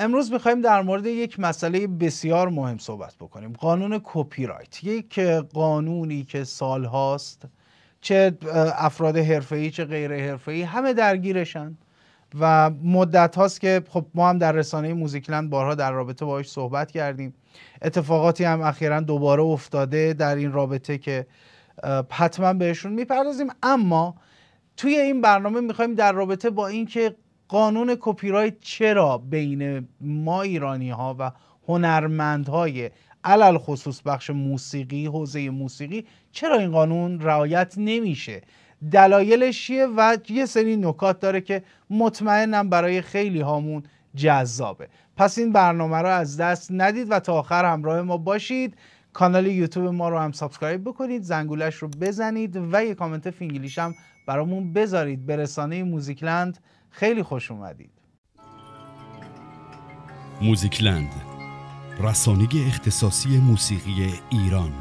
امروز میخوایم در مورد یک مسئله بسیار مهم صحبت بکنیم قانون کپی رایت یک قانونی که سالهاست چه افراد ای چه غیر ای همه درگیرشن و مدت هاست که خب ما هم در رسانه موزیکلند بارها در رابطه باهاش صحبت کردیم اتفاقاتی هم اخیرا دوباره افتاده در این رابطه که حتما بهشون میپردازیم اما توی این برنامه میخوایم در رابطه با اینکه قانون کپی رایت چرا بین ما ایرانی ها و هنرمندهای علل خصوص بخش موسیقی حوزه موسیقی چرا این قانون رعایت نمیشه دلایلش چیه و یه سری نکات داره که مطمئنم برای خیلی هامون جذابه پس این برنامه رو از دست ندید و تا آخر همراه ما باشید کانال یوتیوب ما رو هم سابسکرایب بکنید زنگولش رو بزنید و یه کامنت فینگلیش هم برامون بذارید به رسانه موزیکلند خیلی خوش اومدید موزیکلند رسانه اختصاصی موسیقی ایران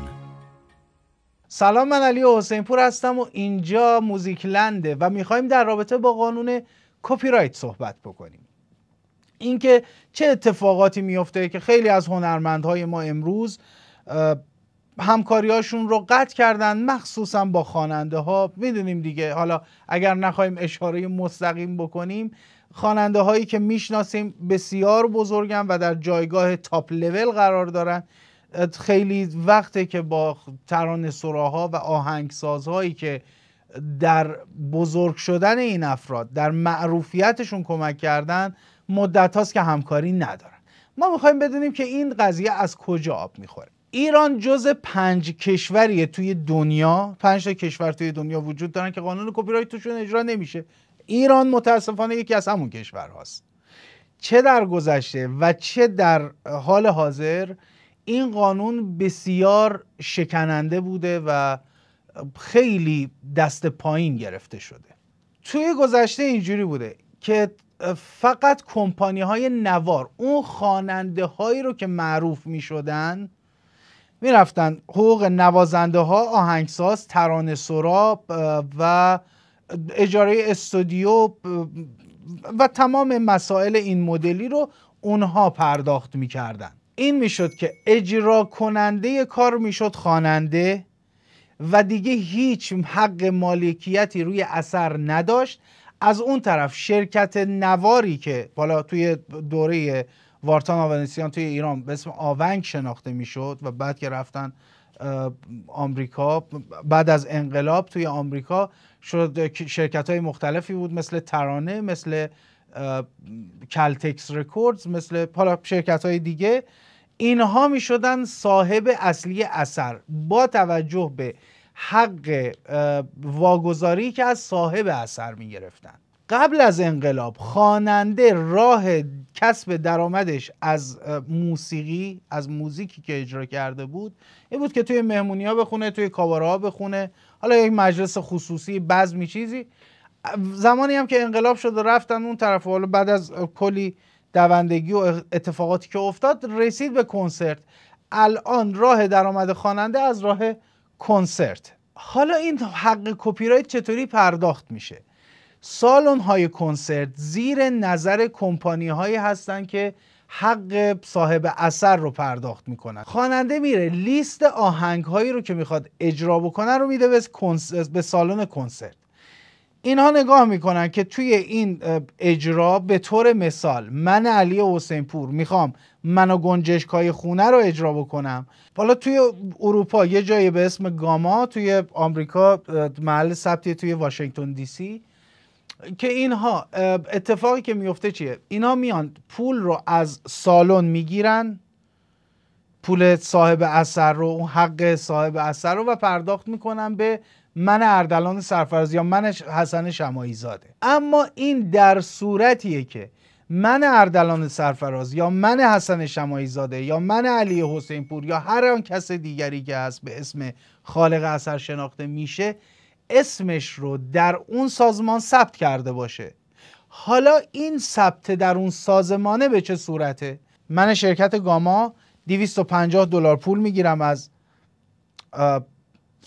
سلام من علی حسین پور هستم و اینجا موزیکلنده و میخوایم در رابطه با قانون کپی رایت صحبت بکنیم اینکه چه اتفاقاتی میفته که خیلی از هنرمندهای ما امروز همکاریاشون رو قطع کردن مخصوصا با خواننده ها میدونیم دیگه حالا اگر نخوایم اشاره مستقیم بکنیم خواننده هایی که میشناسیم بسیار بزرگن و در جایگاه تاپ لول قرار دارن خیلی وقته که با تران سراها و آهنگسازهایی که در بزرگ شدن این افراد در معروفیتشون کمک کردن مدت هاست که همکاری ندارن ما میخوایم بدونیم که این قضیه از کجا آب میخوره ایران جز پنج کشوریه توی دنیا پنج تا کشور توی دنیا وجود دارن که قانون کپی رایت توشون اجرا نمیشه ایران متاسفانه یکی از همون هاست. چه در گذشته و چه در حال حاضر این قانون بسیار شکننده بوده و خیلی دست پایین گرفته شده توی گذشته اینجوری بوده که فقط کمپانی های نوار اون خواننده هایی رو که معروف می میرفتن حقوق نوازنده ها آهنگساز ترانه سراب و اجاره استودیو و تمام مسائل این مدلی رو اونها پرداخت میکردن این میشد که اجرا کننده کار میشد خواننده و دیگه هیچ حق مالکیتی روی اثر نداشت از اون طرف شرکت نواری که بالا توی دوره وارتان آونسیان توی ایران به اسم آونگ شناخته میشد و بعد که رفتن آمریکا بعد از انقلاب توی آمریکا شد شرکت های مختلفی بود مثل ترانه مثل کلتکس رکوردز مثل حالا شرکت های دیگه اینها می شدن صاحب اصلی اثر با توجه به حق واگذاری که از صاحب اثر می گرفتن قبل از انقلاب خواننده راه کسب درآمدش از موسیقی از موزیکی که اجرا کرده بود این بود که توی مهمونی ها بخونه توی کاباره ها بخونه حالا یک مجلس خصوصی بزمی چیزی زمانی هم که انقلاب شد و رفتن اون طرف حالا بعد از کلی دوندگی و اتفاقاتی که افتاد رسید به کنسرت الان راه درآمد خواننده از راه کنسرت حالا این حق کپی رایت چطوری پرداخت میشه سالن های کنسرت زیر نظر کمپانی هایی هستن که حق صاحب اثر رو پرداخت میکنن خواننده میره لیست آهنگ هایی رو که میخواد اجرا بکنه رو میده به, به سالن کنسرت اینها نگاه میکنن که توی این اجرا به طور مثال من علی حسین پور میخوام منو گنجشکای خونه رو اجرا بکنم حالا توی اروپا یه جایی به اسم گاما توی آمریکا محل ثبتی توی واشنگتن دی سی که اینها اتفاقی که میفته چیه اینا میان پول رو از سالن میگیرن پول صاحب اثر رو اون حق صاحب اثر رو و پرداخت میکنن به من اردلان سرفراز یا من حسن شمایی زاده اما این در صورتیه که من اردلان سرفراز یا من حسن شمایی زاده یا من علی حسین پور یا هر آن کس دیگری که هست به اسم خالق اثر شناخته میشه اسمش رو در اون سازمان ثبت کرده باشه حالا این ثبت در اون سازمانه به چه صورته من شرکت گاما 250 دلار پول میگیرم از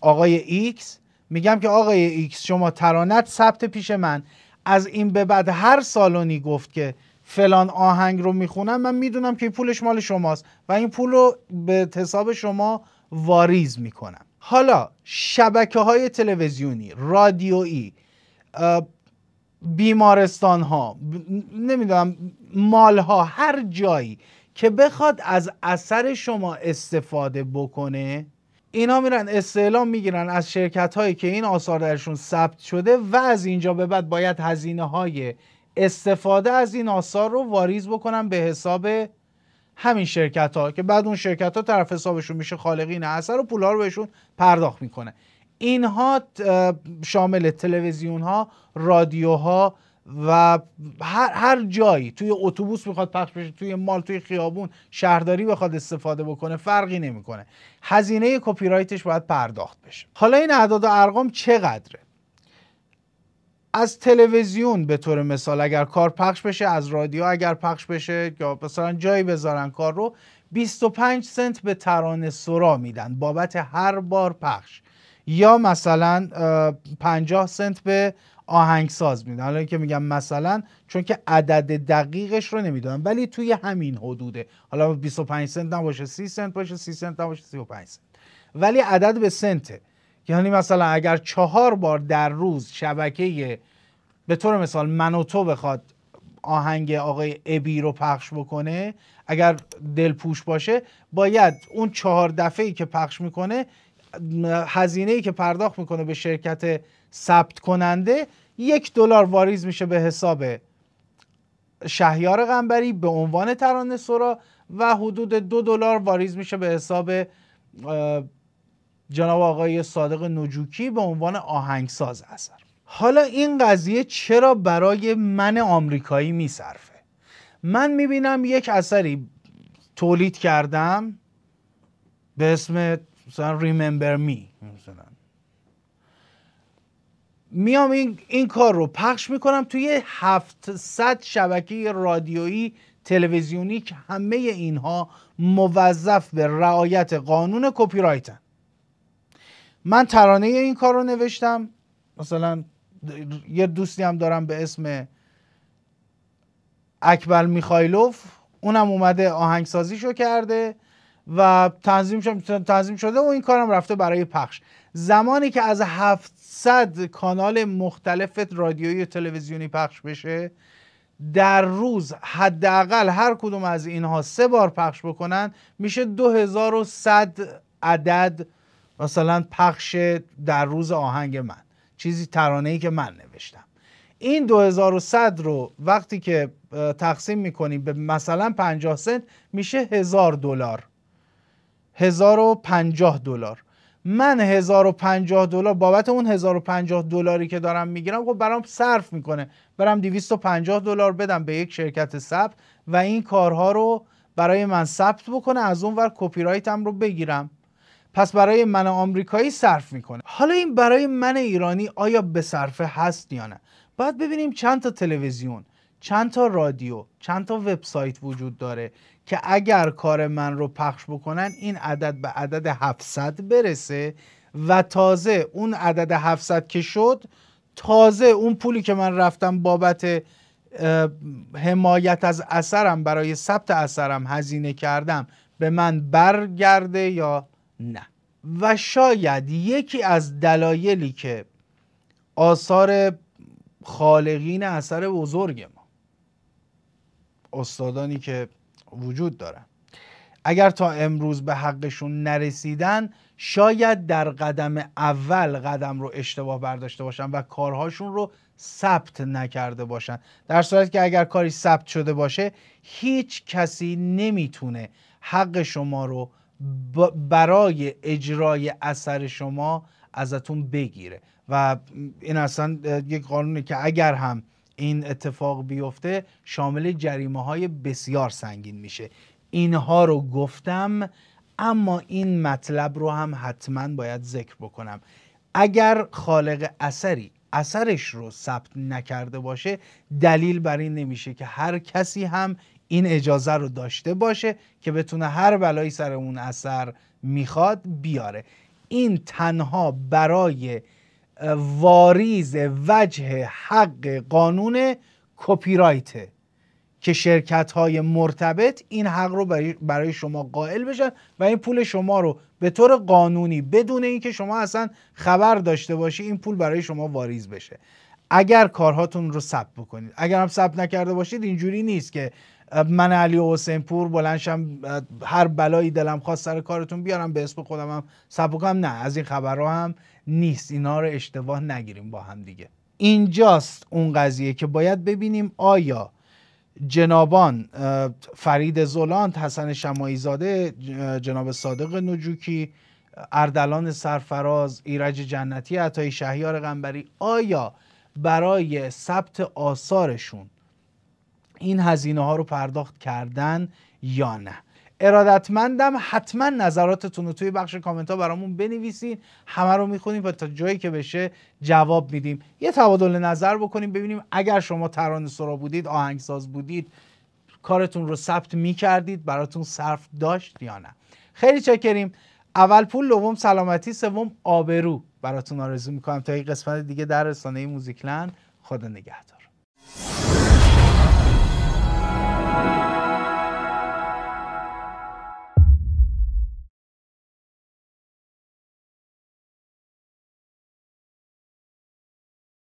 آقای ایکس میگم که آقای ایکس شما ترانت ثبت پیش من از این به بعد هر سالونی گفت که فلان آهنگ رو میخونم من میدونم که پولش مال شماست و این پول رو به حساب شما واریز میکنم حالا شبکه های تلویزیونی رادیویی بیمارستان ها نمیدونم مال ها هر جایی که بخواد از اثر شما استفاده بکنه اینا میرن استعلام میگیرن از شرکت هایی که این آثار درشون ثبت شده و از اینجا به بعد باید هزینه های استفاده از این آثار رو واریز بکنن به حساب همین شرکت ها که بعد اون شرکت ها طرف حسابشون میشه خالقین اثر و پولار رو بهشون پرداخت میکنه اینها شامل تلویزیون ها رادیوها و هر, هر جایی توی اتوبوس میخواد پخش بشه توی مال توی خیابون شهرداری بخواد استفاده بکنه فرقی نمیکنه هزینه کپی رایتش باید پرداخت بشه حالا این اعداد و ارقام چقدره از تلویزیون به طور مثال اگر کار پخش بشه از رادیو اگر پخش بشه یا مثلا جایی بذارن کار رو 25 سنت به ترانه سرا میدن بابت هر بار پخش یا مثلا 50 سنت به آهنگساز میدن حالا که میگم مثلا چون که عدد دقیقش رو نمیدونم ولی توی همین حدوده حالا 25 سنت نباشه 30 سنت باشه 30 سنت نباشه 35 سنت ولی عدد به سنته یعنی مثلا اگر چهار بار در روز شبکه به طور مثال من و تو بخواد آهنگ آقای ابی رو پخش بکنه اگر دلپوش باشه باید اون چهار دفعه که پخش میکنه هزینه که پرداخت میکنه به شرکت ثبت کننده یک دلار واریز میشه به حساب شهیار غنبری به عنوان ترانه سرا و حدود دو دلار واریز میشه به حساب جناب آقای صادق نجوکی به عنوان آهنگساز اثر حالا این قضیه چرا برای من آمریکایی میصرفه من میبینم یک اثری تولید کردم به اسم مثلا ریممبر می میام این, این کار رو پخش میکنم توی 700 شبکه رادیویی تلویزیونی که همه اینها موظف به رعایت قانون کپی رایتن من ترانه این کار رو نوشتم مثلا یه دوستی هم دارم به اسم اکبر میخایلوف اونم اومده آهنگسازیشو کرده و تنظیم شده, تنظیم شده و این کارم رفته برای پخش زمانی که از 700 کانال مختلف رادیویی و تلویزیونی پخش بشه در روز حداقل هر کدوم از اینها سه بار پخش بکنن میشه 2100 عدد مثلا پخش در روز آهنگ من چیزی ترانه ای که من نوشتم این 2100 رو وقتی که تقسیم میکنیم به مثلا 50 سنت میشه 1000 دلار 1050 دلار من 1050 دلار بابت اون 1050 دلاری که دارم میگیرم خب برام صرف میکنه برم 250 دلار بدم به یک شرکت ثبت و این کارها رو برای من ثبت بکنه از اون ور کپی رو بگیرم پس برای من آمریکایی صرف میکنه حالا این برای من ایرانی آیا به صرفه هست یا نه باید ببینیم چند تا تلویزیون چند تا رادیو چند تا وبسایت وجود داره که اگر کار من رو پخش بکنن این عدد به عدد 700 برسه و تازه اون عدد 700 که شد تازه اون پولی که من رفتم بابت حمایت از اثرم برای ثبت اثرم هزینه کردم به من برگرده یا نه و شاید یکی از دلایلی که آثار خالقین اثر بزرگ ما استادانی که وجود دارن اگر تا امروز به حقشون نرسیدن شاید در قدم اول قدم رو اشتباه برداشته باشن و کارهاشون رو ثبت نکرده باشن در صورت که اگر کاری ثبت شده باشه هیچ کسی نمیتونه حق شما رو برای اجرای اثر شما ازتون بگیره و این اصلا یک قانونه که اگر هم این اتفاق بیفته شامل جریمه های بسیار سنگین میشه اینها رو گفتم اما این مطلب رو هم حتما باید ذکر بکنم اگر خالق اثری اثرش رو ثبت نکرده باشه دلیل بر این نمیشه که هر کسی هم این اجازه رو داشته باشه که بتونه هر بلایی سر اون اثر میخواد بیاره این تنها برای واریز وجه حق قانون کپیرایت که شرکت های مرتبط این حق رو برای شما قائل بشن و این پول شما رو به طور قانونی بدون اینکه شما اصلا خبر داشته باشی این پول برای شما واریز بشه اگر کارهاتون رو ثبت بکنید اگر هم ثبت نکرده باشید اینجوری نیست که من علی حسین پور بلنشم هر بلایی دلم خواست سر کارتون بیارم به اسم خودم هم سبکم نه از این خبرها هم نیست اینا رو اشتباه نگیریم با هم دیگه اینجاست اون قضیه که باید ببینیم آیا جنابان فرید زولاند حسن شمایزاده، جناب صادق نجوکی اردلان سرفراز ایرج جنتی عطای شهیار غنبری آیا برای ثبت آثارشون این هزینه ها رو پرداخت کردن یا نه ارادتمندم حتما نظراتتون رو توی بخش کامنت ها برامون بنویسین همه رو میخونیم و تا جایی که بشه جواب میدیم یه تبادل نظر بکنیم ببینیم اگر شما تران سرا بودید آهنگساز بودید کارتون رو ثبت میکردید براتون صرف داشت یا نه خیلی چکریم اول پول دوم سلامتی سوم آبرو براتون آرزو میکنم تا یه قسمت دیگه در رسانه موزیکلند خدا نگهدار